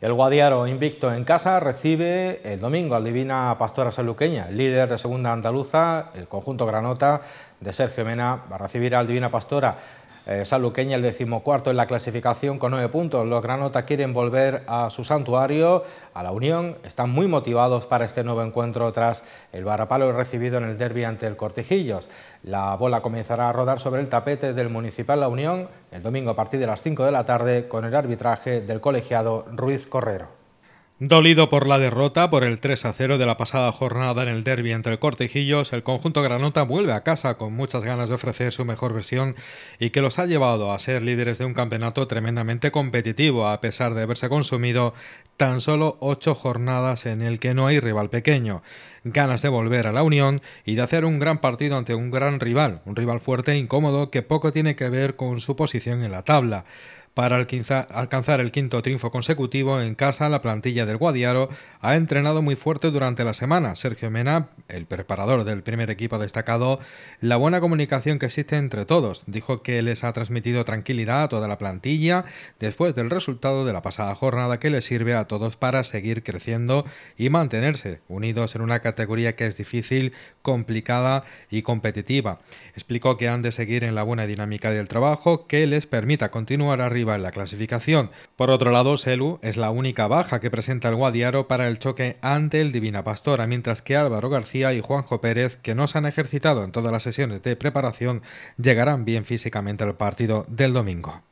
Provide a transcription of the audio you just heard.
El Guadiaro, invicto en casa, recibe el domingo al Divina Pastora Saluqueña, líder de segunda andaluza, el conjunto Granota de Sergio Mena, va a recibir al Divina Pastora eh, Saluqueña el decimocuarto en la clasificación con nueve puntos. Los Granota quieren volver a su santuario, a la Unión. Están muy motivados para este nuevo encuentro tras el varapalo recibido en el derby ante el Cortijillos. La bola comenzará a rodar sobre el tapete del Municipal La Unión el domingo a partir de las 5 de la tarde con el arbitraje del colegiado Ruiz Correro. Dolido por la derrota por el 3 a 0 de la pasada jornada en el derby entre Cortejillos, el conjunto granota vuelve a casa con muchas ganas de ofrecer su mejor versión y que los ha llevado a ser líderes de un campeonato tremendamente competitivo a pesar de haberse consumido tan solo 8 jornadas en el que no hay rival pequeño. Ganas de volver a la Unión y de hacer un gran partido ante un gran rival, un rival fuerte e incómodo que poco tiene que ver con su posición en la tabla. Para alcanzar el quinto triunfo consecutivo en casa, la plantilla del Guadiaro ha entrenado muy fuerte durante la semana. Sergio Mena, el preparador del primer equipo, ha destacado la buena comunicación que existe entre todos. Dijo que les ha transmitido tranquilidad a toda la plantilla después del resultado de la pasada jornada que les sirve a todos para seguir creciendo y mantenerse unidos en una categoría que es difícil, complicada y competitiva. Explicó que han de seguir en la buena dinámica del trabajo que les permita continuar arriba en la clasificación. Por otro lado, Selu es la única baja que presenta el Guadiaro para el choque ante el Divina Pastora, mientras que Álvaro García y Juanjo Pérez, que no se han ejercitado en todas las sesiones de preparación, llegarán bien físicamente al partido del domingo.